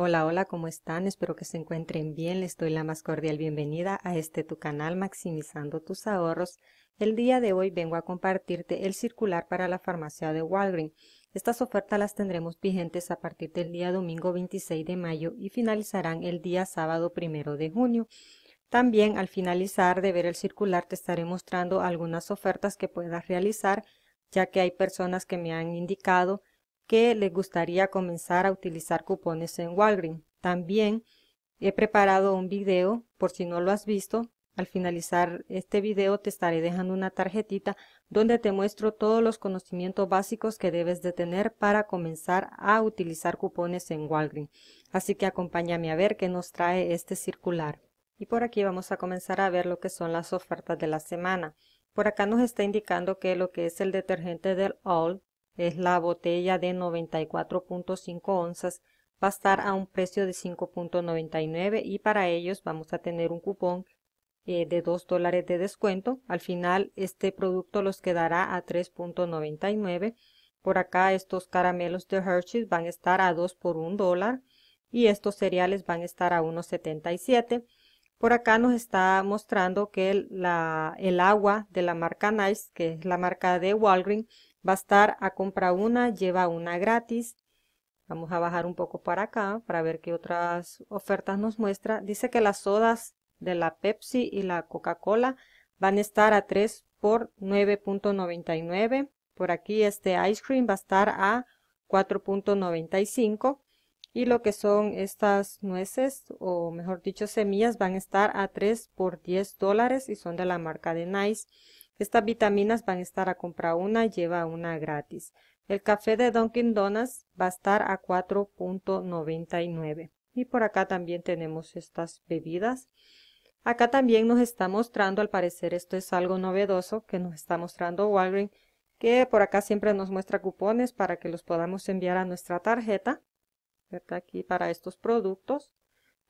Hola, hola, ¿cómo están? Espero que se encuentren bien. Les doy la más cordial bienvenida a este tu canal Maximizando tus ahorros. El día de hoy vengo a compartirte el circular para la farmacia de Walgreens. Estas ofertas las tendremos vigentes a partir del día domingo 26 de mayo y finalizarán el día sábado primero de junio. También al finalizar de ver el circular te estaré mostrando algunas ofertas que puedas realizar ya que hay personas que me han indicado que les gustaría comenzar a utilizar cupones en Walgreens. También he preparado un video, por si no lo has visto, al finalizar este video te estaré dejando una tarjetita donde te muestro todos los conocimientos básicos que debes de tener para comenzar a utilizar cupones en Walgreens. Así que acompáñame a ver qué nos trae este circular. Y por aquí vamos a comenzar a ver lo que son las ofertas de la semana. Por acá nos está indicando que lo que es el detergente del All es la botella de 94.5 onzas, va a estar a un precio de 5.99 y para ellos vamos a tener un cupón eh, de 2 dólares de descuento. Al final este producto los quedará a 3.99. Por acá estos caramelos de Hershey's van a estar a 2 por 1 dólar y estos cereales van a estar a 1.77. Por acá nos está mostrando que la, el agua de la marca Nice, que es la marca de Walgreens, va a estar a compra una, lleva una gratis. Vamos a bajar un poco para acá para ver qué otras ofertas nos muestra. Dice que las sodas de la Pepsi y la Coca-Cola van a estar a 3 por 9.99. Por aquí este ice cream va a estar a 4.95 y lo que son estas nueces o mejor dicho semillas van a estar a 3 por 10 dólares y son de la marca de Nice. Estas vitaminas van a estar a comprar una, lleva una gratis. El café de Dunkin Donuts va a estar a 4.99. Y por acá también tenemos estas bebidas. Acá también nos está mostrando, al parecer esto es algo novedoso que nos está mostrando Walgreens, que por acá siempre nos muestra cupones para que los podamos enviar a nuestra tarjeta. ¿verdad? Aquí para estos productos.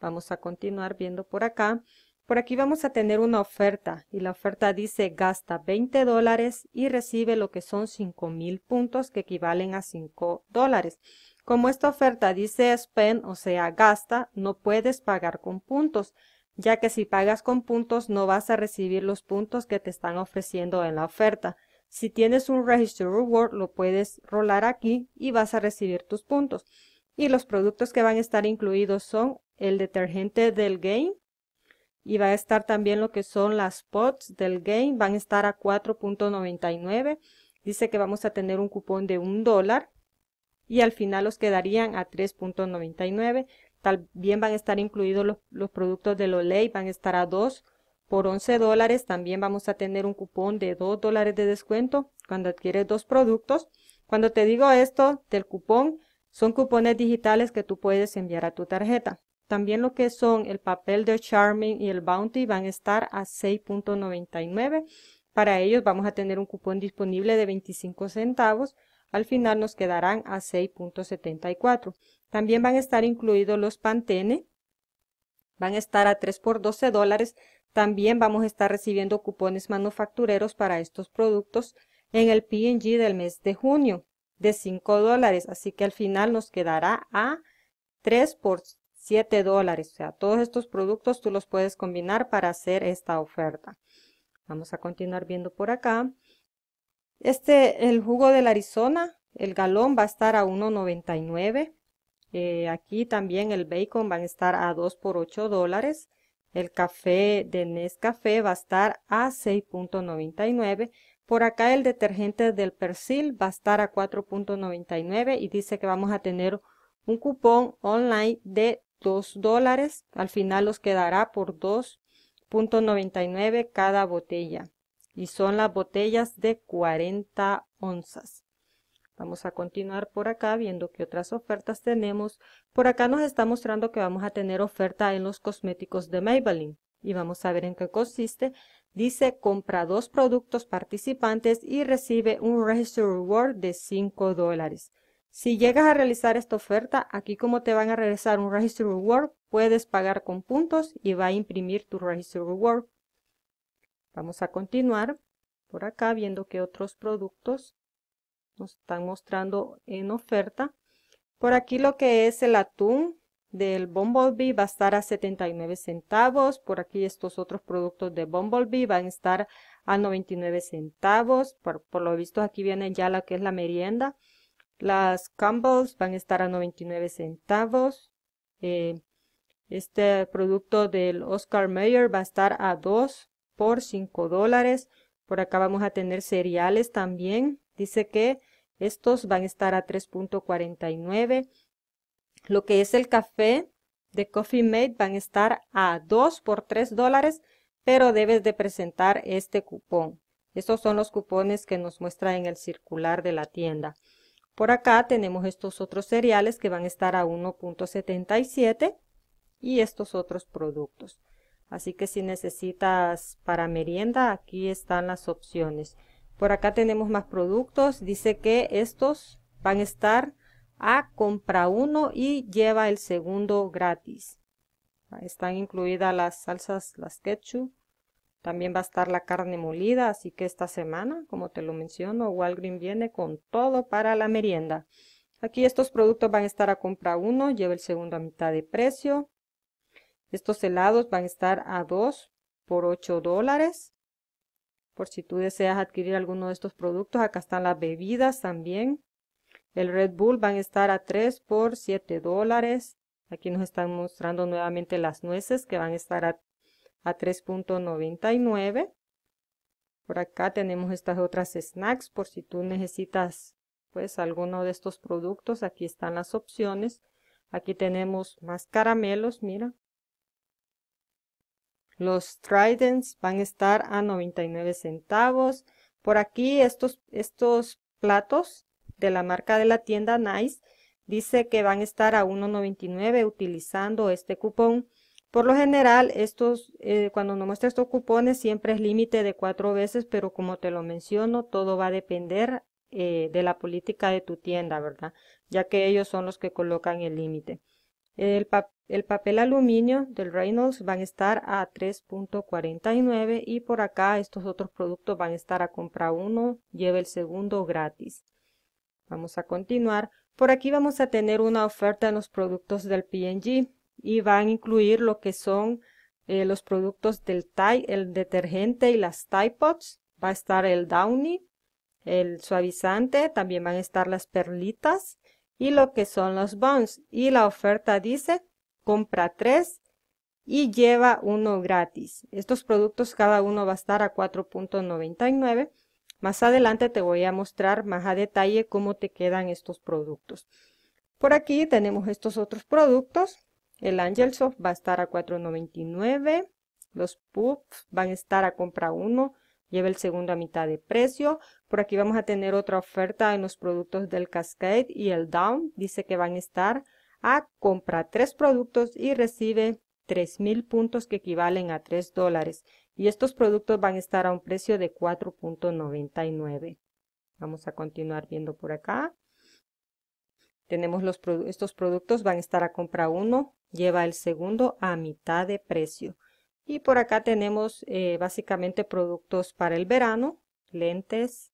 Vamos a continuar viendo por acá. Por aquí vamos a tener una oferta y la oferta dice gasta 20 dólares y recibe lo que son 5,000 puntos que equivalen a 5 dólares. Como esta oferta dice spend, o sea gasta, no puedes pagar con puntos, ya que si pagas con puntos no vas a recibir los puntos que te están ofreciendo en la oferta. Si tienes un Register Reward, lo puedes rolar aquí y vas a recibir tus puntos. Y los productos que van a estar incluidos son el detergente del game, y va a estar también lo que son las pots del game, van a estar a 4.99. Dice que vamos a tener un cupón de un dólar y al final los quedarían a 3.99. También van a estar incluidos los, productos de Loley, van a estar a 2 por 11 dólares. También vamos a tener un cupón de 2 dólares de descuento cuando adquieres dos productos. Cuando te digo esto del cupón, son cupones digitales que tú puedes enviar a tu tarjeta. También lo que son el papel de Charming y el Bounty van a estar a 6.99. Para ellos vamos a tener un cupón disponible de 25 centavos. Al final nos quedarán a 6.74. También van a estar incluidos los Pantene. Van a estar a 3 por 12 dólares. También vamos a estar recibiendo cupones manufactureros para estos productos en el P&G del mes de junio de 5 dólares. Así que al final nos quedará a 3 por dólares. O sea, todos estos productos tú los puedes combinar para hacer esta oferta. Vamos a continuar viendo por acá. Este, el jugo del Arizona, el galón va a estar a 1.99. Eh, aquí también el bacon van a estar a 2 por 8 dólares. El café de Nescafé va a estar a 6.99. Por acá el detergente del Persil va a estar a 4.99 y dice que vamos a tener un cupón online de 2 dólares, al final los quedará por 2.99 cada botella. Y son las botellas de 40 onzas. Vamos a continuar por acá viendo qué otras ofertas tenemos. Por acá nos está mostrando que vamos a tener oferta en los cosméticos de Maybelline. Y vamos a ver en qué consiste. Dice, compra dos productos participantes y recibe un Register Reward de 5 dólares. Si llegas a realizar esta oferta, aquí como te van a regresar un register Reward, puedes pagar con puntos y va a imprimir tu register Reward. Vamos a continuar por acá viendo que otros productos nos están mostrando en oferta. Por aquí lo que es el atún del Bumblebee va a estar a 79 centavos. Por aquí estos otros productos de Bumblebee van a estar a 99 centavos. Por, por lo visto aquí viene ya la que es la merienda. Las Campbell's van a estar a 99 centavos. Eh, este producto del Oscar Mayer va a estar a 2 por 5 dólares. Por acá vamos a tener cereales también. Dice que estos van a estar a 3.49. Lo que es el café de Coffee Mate van a estar a 2 por 3 dólares, pero debes de presentar este cupón. Estos son los cupones que nos muestra en el circular de la tienda. Por acá tenemos estos otros cereales que van a estar a 1.77 y estos otros productos. Así que si necesitas para merienda, aquí están las opciones. Por acá tenemos más productos. Dice que estos van a estar a compra uno y lleva el segundo gratis. Están incluidas las salsas, las ketchup, también va a estar la carne molida, así que esta semana, como te lo menciono, Walgreen viene con todo para la merienda. Aquí estos productos van a estar a compra 1, lleva el segundo a mitad de precio. Estos helados van a estar a 2 por 8 dólares. Por si tú deseas adquirir alguno de estos productos, acá están las bebidas también. El Red Bull van a estar a 3 por 7 dólares. Aquí nos están mostrando nuevamente las nueces que van a estar a a 3.99. Por acá tenemos estas otras snacks por si tú necesitas pues alguno de estos productos. Aquí están las opciones. Aquí tenemos más caramelos, mira. Los Tridents van a estar a 99 centavos. Por aquí estos, estos platos de la marca de la tienda Nice dice que van a estar a 1.99 utilizando este cupón. Por lo general, estos, eh, cuando nos muestran estos cupones, siempre es límite de cuatro veces, pero como te lo menciono, todo va a depender eh, de la política de tu tienda, ¿verdad? Ya que ellos son los que colocan el límite. El, papel aluminio del Reynolds van a estar a 3.49 y por acá estos otros productos van a estar a compra uno, lleve el segundo gratis. Vamos a continuar. Por aquí vamos a tener una oferta en los productos del P&G y van a incluir lo que son eh, los productos del Tide, el detergente y las Tide Pods. Va a estar el Downy, el suavizante, también van a estar las perlitas y lo que son los bons. Y la oferta dice, compra tres y lleva uno gratis. Estos productos cada uno va a estar a 4.99. Más adelante te voy a mostrar más a detalle cómo te quedan estos productos. Por aquí tenemos estos otros productos el Angelsoft va a estar a 4.99. Los Puffs van a estar a compra 1. Lleva el segundo a mitad de precio. Por aquí vamos a tener otra oferta en los productos del Cascade y el Down. Dice que van a estar a compra 3 productos y recibe 3.000 puntos que equivalen a 3 dólares. Y estos productos van a estar a un precio de 4.99. Vamos a continuar viendo por acá. Tenemos los, estos productos, van a estar a compra uno, lleva el segundo a mitad de precio. Y por acá tenemos eh, básicamente productos para el verano, lentes,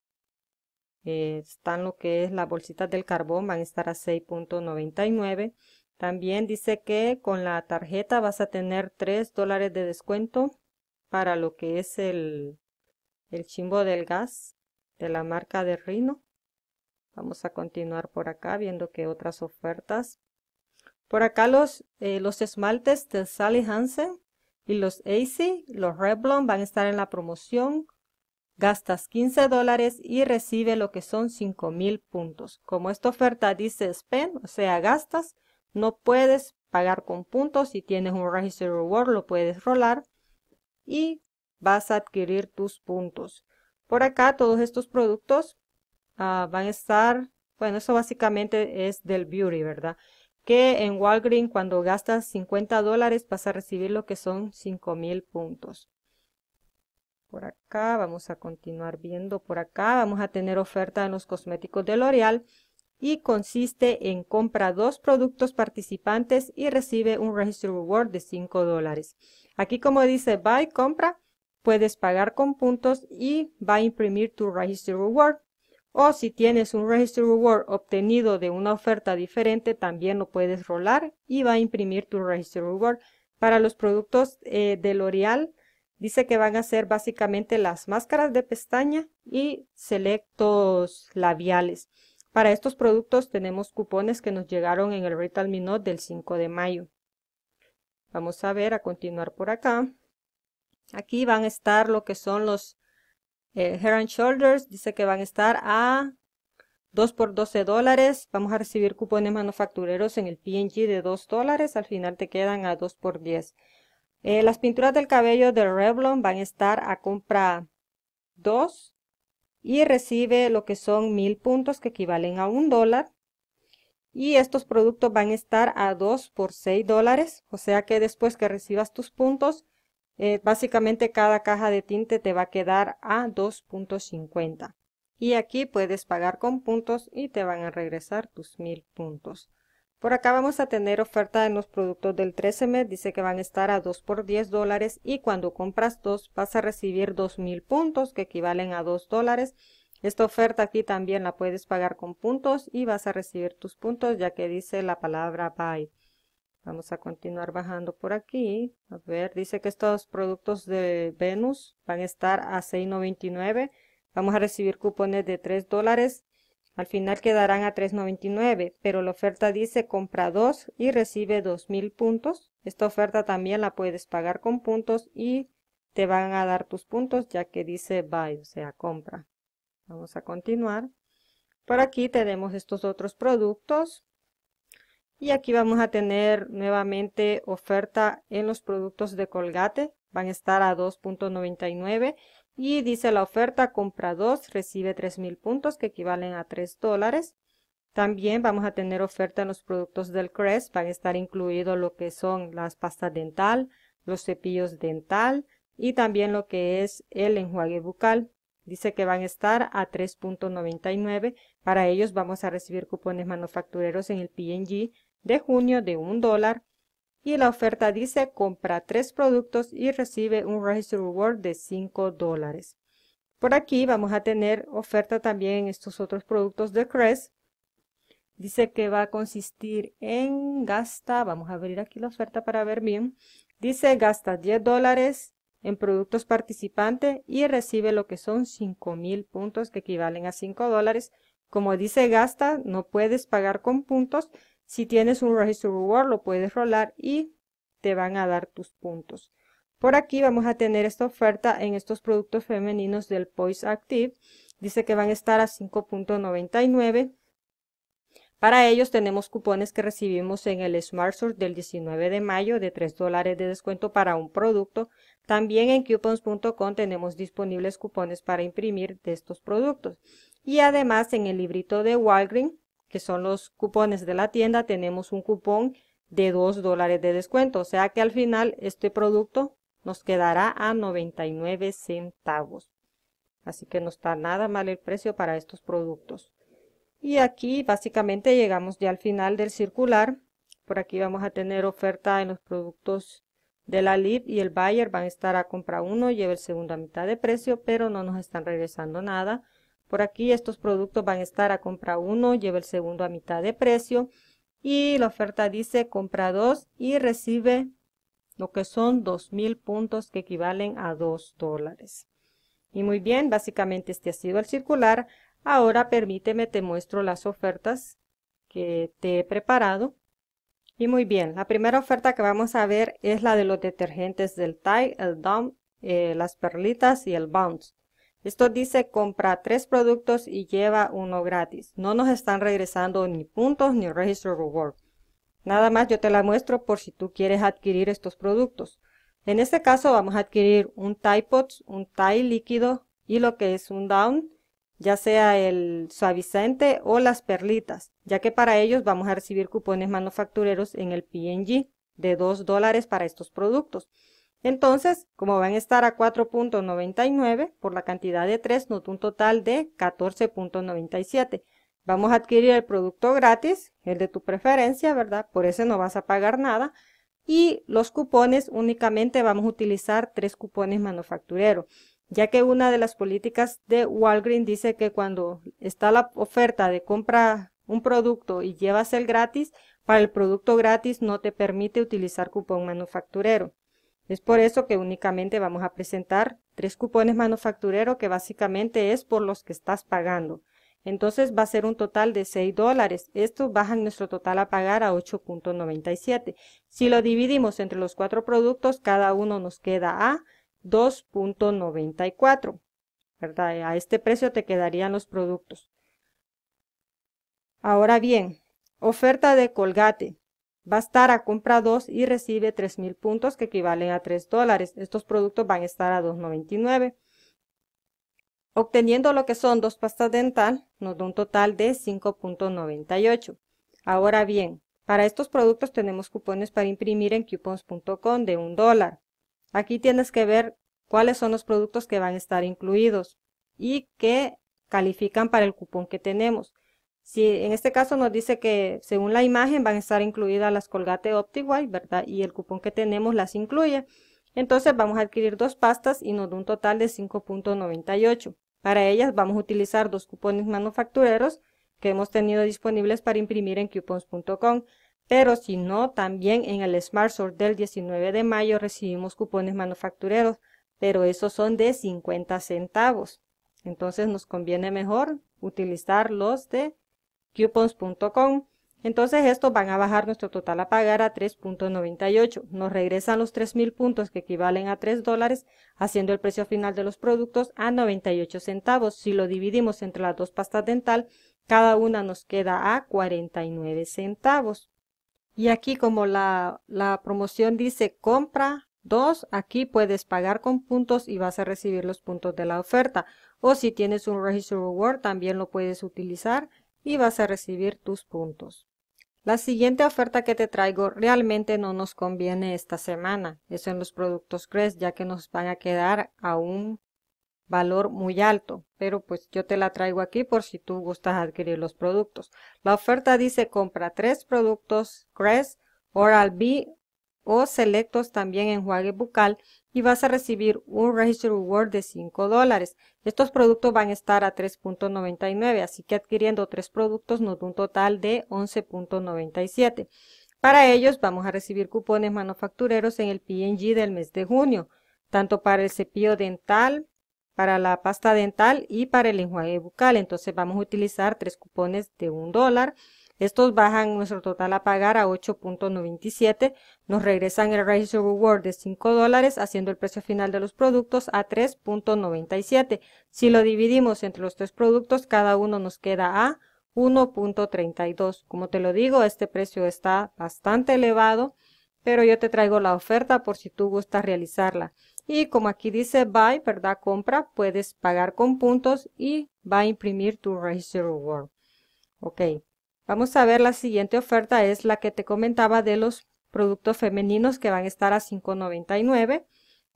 eh, están lo que es la bolsita del carbón, van a estar a 6.99. También dice que con la tarjeta vas a tener 3 dólares de descuento para lo que es el, el chimbo del gas de la marca de Rino. Vamos a continuar por acá viendo que otras ofertas. Por acá los, eh, los esmaltes de Sally Hansen y los AC, los Revlon van a estar en la promoción. Gastas 15 dólares y recibe lo que son 5,000 puntos. Como esta oferta dice spend, o sea gastas, no puedes pagar con puntos. Si tienes un Register Reward lo puedes rolar y vas a adquirir tus puntos. Por acá todos estos productos Ah, van a estar, bueno, eso básicamente es del beauty, ¿verdad? Que en Walgreens cuando gastas 50 dólares vas a recibir lo que son 5000 puntos. Por acá, vamos a continuar viendo por acá, vamos a tener oferta en los cosméticos de L'Oreal y consiste en compra dos productos participantes y recibe un Registro Reward de 5 dólares. Aquí como dice Buy, compra, puedes pagar con puntos y va a imprimir tu Registro Reward. O si tienes un Register Reward obtenido de una oferta diferente, también lo puedes rolar y va a imprimir tu Register Reward. Para los productos eh, de L'Oreal, dice que van a ser básicamente las máscaras de pestaña y selectos labiales. Para estos productos tenemos cupones que nos llegaron en el Retail Minot del 5 de mayo. Vamos a ver, a continuar por acá. Aquí van a estar lo que son los eh, Hair and Shoulders dice que van a estar a 2 por 12 dólares. Vamos a recibir cupones manufactureros en el PNG de 2 dólares. Al final te quedan a 2 por 10. Eh, las pinturas del cabello de Revlon van a estar a compra 2 y recibe lo que son 1000 puntos que equivalen a 1 dólar. Y estos productos van a estar a 2 por 6 dólares. O sea que después que recibas tus puntos, eh, básicamente cada caja de tinte te va a quedar a 2.50. Y aquí puedes pagar con puntos y te van a regresar tus 1000 puntos. Por acá vamos a tener oferta en los productos del 13 mes, dice que van a estar a 2 por 10 dólares y cuando compras 2 vas a recibir 2000 puntos que equivalen a 2 dólares. Esta oferta aquí también la puedes pagar con puntos y vas a recibir tus puntos ya que dice la palabra buy. Vamos a continuar bajando por aquí. A ver, dice que estos productos de Venus van a estar a 6.99. Vamos a recibir cupones de 3 dólares. Al final quedarán a 3.99, pero la oferta dice compra 2 y recibe 2.000 puntos. Esta oferta también la puedes pagar con puntos y te van a dar tus puntos ya que dice buy, o sea, compra. Vamos a continuar. Por aquí tenemos estos otros productos. Y aquí vamos a tener nuevamente oferta en los productos de Colgate. Van a estar a 2.99 y dice la oferta compra 2, recibe 3.000 puntos que equivalen a 3 dólares. También vamos a tener oferta en los productos del Crest. Van a estar incluidos lo que son las pastas dental, los cepillos dental y también lo que es el enjuague bucal. Dice que van a estar a 3.99. Para ellos vamos a recibir cupones manufactureros en el P&G de junio de un dólar y la oferta dice compra tres productos y recibe un registro Reward de 5 dólares. Por aquí vamos a tener oferta también estos otros productos de Crest. Dice que va a consistir en gasta, vamos a abrir aquí la oferta para ver bien. Dice gasta 10 dólares en productos participante y recibe lo que son cinco mil puntos que equivalen a 5 dólares. Como dice gasta, no puedes pagar con puntos, si tienes un registro reward, lo puedes rolar y te van a dar tus puntos. Por aquí vamos a tener esta oferta en estos productos femeninos del Poise Active. Dice que van a estar a 5.99. Para ellos tenemos cupones que recibimos en el Smart del 19 de mayo de 3 dólares de descuento para un producto. También en coupons.com tenemos disponibles cupones para imprimir de estos productos. Y además en el librito de Walgreens que son los cupones de la tienda, tenemos un cupón de 2 dólares de descuento. O sea que al final este producto nos quedará a 99 centavos. Así que no está nada mal el precio para estos productos. Y aquí básicamente llegamos ya al final del circular. Por aquí vamos a tener oferta en los productos de la LID y el Bayer van a estar a compra uno, lleva el segundo a mitad de precio, pero no nos están regresando nada. Por aquí estos productos van a estar a compra uno, lleva el segundo a mitad de precio y la oferta dice compra dos y recibe lo que son 2.000 puntos que equivalen a 2 dólares. Y muy bien, básicamente este ha sido el circular. Ahora permíteme te muestro las ofertas que te he preparado. Y muy bien, la primera oferta que vamos a ver es la de los detergentes del Tide, el Dom eh, las perlitas y el Bounce. Esto dice compra tres productos y lleva uno gratis. No nos están regresando ni puntos ni registro reward. Nada más yo te la muestro por si tú quieres adquirir estos productos. En este caso vamos a adquirir un Tide Pods, un TIE líquido y lo que es un Down, ya sea el suavicente o las perlitas, ya que para ellos vamos a recibir cupones manufactureros en el PNG de 2 dólares para estos productos. Entonces, como van a estar a 4.99, por la cantidad de 3 nos da un total de 14.97. Vamos a adquirir el producto gratis, el de tu preferencia, ¿verdad? Por eso no vas a pagar nada. Y los cupones, únicamente vamos a utilizar tres cupones manufacturero. ya que una de las políticas de Walgreens dice que cuando está la oferta de compra un producto y llevas el gratis, para el producto gratis no te permite utilizar cupón manufacturero. Es por eso que únicamente vamos a presentar tres cupones manufacturero que básicamente es por los que estás pagando. Entonces va a ser un total de 6 dólares. Esto baja nuestro total a pagar a 8.97. Si lo dividimos entre los cuatro productos, cada uno nos queda a 2.94. ¿Verdad? A este precio te quedarían los productos. Ahora bien, oferta de colgate va estar a compra dos y recibe 3,000 puntos que equivalen a 3 dólares. Estos productos van a estar a 2,99. Obteniendo lo que son dos pastas dental, nos da un total de 5.98. Ahora bien, para estos productos tenemos cupones para imprimir en coupons.com de 1 dólar. Aquí tienes que ver cuáles son los productos que van a estar incluidos y que califican para el cupón que tenemos. Si en este caso nos dice que según la imagen van a estar incluidas las colgate OptiWhite, ¿verdad? Y el cupón que tenemos las incluye. Entonces vamos a adquirir dos pastas y nos da un total de 5.98. Para ellas vamos a utilizar dos cupones manufactureros que hemos tenido disponibles para imprimir en coupons.com. Pero si no, también en el Smart del 19 de mayo recibimos cupones manufactureros, pero esos son de 50 centavos. Entonces nos conviene mejor utilizar los de coupons.com. Entonces estos van a bajar nuestro total a pagar a 3.98. Nos regresan los 3.000 puntos que equivalen a 3 dólares, haciendo el precio final de los productos a 98 centavos. Si lo dividimos entre las dos pastas dental, cada una nos queda a 49 centavos. Y aquí como la, la promoción dice compra 2, aquí puedes pagar con puntos y vas a recibir los puntos de la oferta. O si tienes un Register Reward también lo puedes utilizar y vas a recibir tus puntos. La siguiente oferta que te traigo realmente no nos conviene esta semana, eso en los productos CRES, ya que nos van a quedar a un valor muy alto, pero pues yo te la traigo aquí por si tú gustas adquirir los productos. La oferta dice compra tres productos CRES Oral B o selectos también enjuague bucal y vas a recibir un registro Reward de 5 dólares. Estos productos van a estar a 3.99, así que adquiriendo tres productos nos da un total de 11.97. Para ellos vamos a recibir cupones manufactureros en el png del mes de junio, tanto para el cepillo dental, para la pasta dental y para el enjuague bucal. Entonces vamos a utilizar tres cupones de 1 dólar estos bajan nuestro total a pagar a 8.97, nos regresan el Register Reward de 5 dólares, haciendo el precio final de los productos a 3.97. Si lo dividimos entre los tres productos, cada uno nos queda a 1.32. Como te lo digo, este precio está bastante elevado, pero yo te traigo la oferta por si tú gustas realizarla. Y como aquí dice buy, ¿verdad? Compra, puedes pagar con puntos y va a imprimir tu Register Reward. Ok, Vamos a ver la siguiente oferta, es la que te comentaba de los productos femeninos que van a estar a $5.99,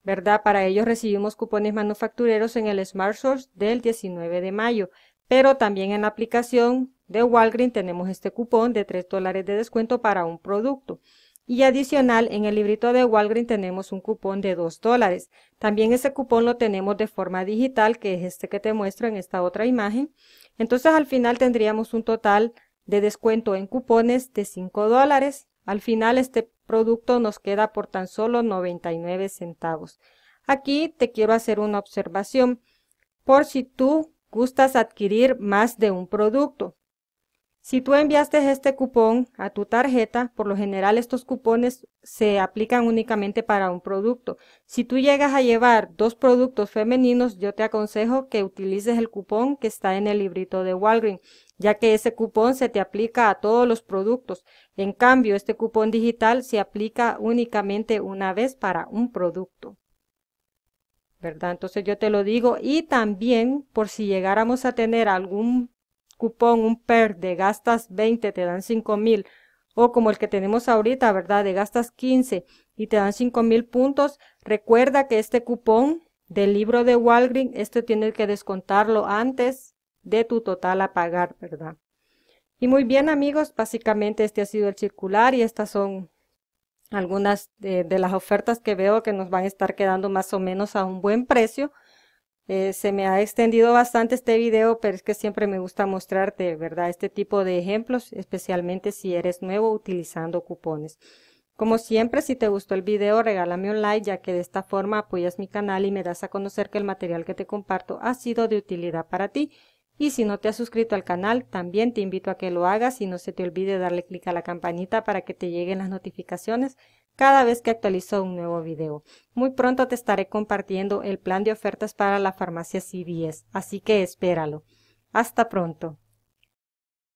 ¿verdad? Para ellos recibimos cupones manufactureros en el Smart Source del 19 de mayo, pero también en la aplicación de Walgreens tenemos este cupón de 3 dólares de descuento para un producto. Y adicional, en el librito de Walgreens tenemos un cupón de 2 dólares. También ese cupón lo tenemos de forma digital, que es este que te muestro en esta otra imagen. Entonces al final tendríamos un total de descuento en cupones de 5 dólares. Al final este producto nos queda por tan solo 99 centavos. Aquí te quiero hacer una observación por si tú gustas adquirir más de un producto. Si tú enviaste este cupón a tu tarjeta, por lo general estos cupones se aplican únicamente para un producto. Si tú llegas a llevar dos productos femeninos, yo te aconsejo que utilices el cupón que está en el librito de Walgreens, ya que ese cupón se te aplica a todos los productos. En cambio, este cupón digital se aplica únicamente una vez para un producto. ¿Verdad? Entonces yo te lo digo y también por si llegáramos a tener algún cupón, un PER de gastas 20, te dan 5 mil, o como el que tenemos ahorita, ¿verdad? De gastas 15 y te dan 5 mil puntos, recuerda que este cupón del libro de Walgreens, este tienes que descontarlo antes de tu total a pagar, ¿verdad? Y muy bien amigos, básicamente este ha sido el circular y estas son algunas de las ofertas que veo que nos van a estar quedando más o menos a un buen precio. Eh, se me ha extendido bastante este video, pero es que siempre me gusta mostrarte, ¿verdad? Este tipo de ejemplos, especialmente si eres nuevo utilizando cupones. Como siempre, si te gustó el video, regálame un like, ya que de esta forma apoyas mi canal y me das a conocer que el material que te comparto ha sido de utilidad para ti. Y si no te has suscrito al canal, también te invito a que lo hagas y no se te olvide darle clic a la campanita para que te lleguen las notificaciones cada vez que actualizo un nuevo video. Muy pronto te estaré compartiendo el plan de ofertas para la farmacia CVS, así que espéralo. Hasta pronto.